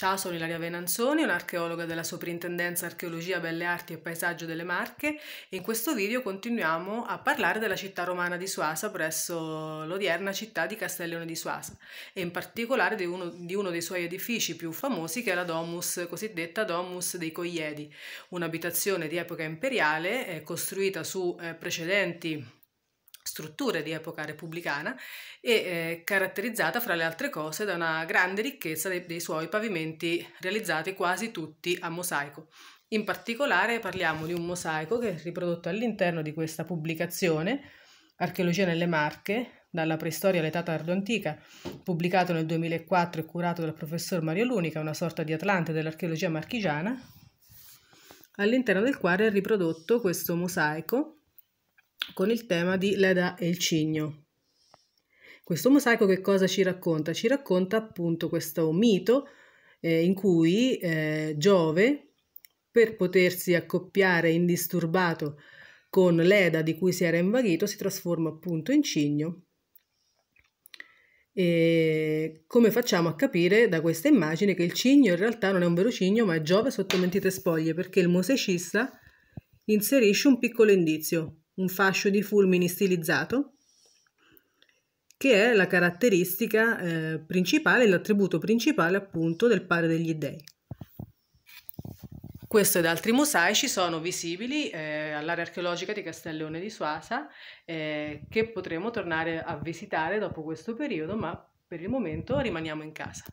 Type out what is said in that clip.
Ciao, sono Ilaria Venanzoni, un'archeologa della Soprintendenza Archeologia, Belle Arti e Paesaggio delle Marche in questo video continuiamo a parlare della città romana di Suasa presso l'odierna città di Castellone di Suasa e in particolare di uno, di uno dei suoi edifici più famosi che è la Domus, cosiddetta Domus dei Coiedi, un'abitazione di epoca imperiale eh, costruita su eh, precedenti strutture di epoca repubblicana e eh, caratterizzata fra le altre cose da una grande ricchezza dei, dei suoi pavimenti realizzati quasi tutti a mosaico. In particolare parliamo di un mosaico che è riprodotto all'interno di questa pubblicazione Archeologia nelle Marche, dalla preistoria all'età tardoantica, pubblicato nel 2004 e curato dal professor Mario Lunica, una sorta di Atlante dell'archeologia marchigiana, all'interno del quale è riprodotto questo mosaico con il tema di Leda e il cigno. Questo mosaico che cosa ci racconta? Ci racconta appunto questo mito eh, in cui eh, Giove, per potersi accoppiare indisturbato con l'Eda di cui si era invaghito, si trasforma appunto in cigno. E come facciamo a capire da questa immagine che il cigno in realtà non è un vero cigno, ma è Giove sotto mentite spoglie, perché il mosaicista inserisce un piccolo indizio, un fascio di fulmini stilizzato, che è la caratteristica eh, principale, l'attributo principale appunto del padre degli dèi. Questo ed altri mosaici sono visibili eh, all'area archeologica di Castellone di Suasa, eh, che potremo tornare a visitare dopo questo periodo, ma per il momento rimaniamo in casa.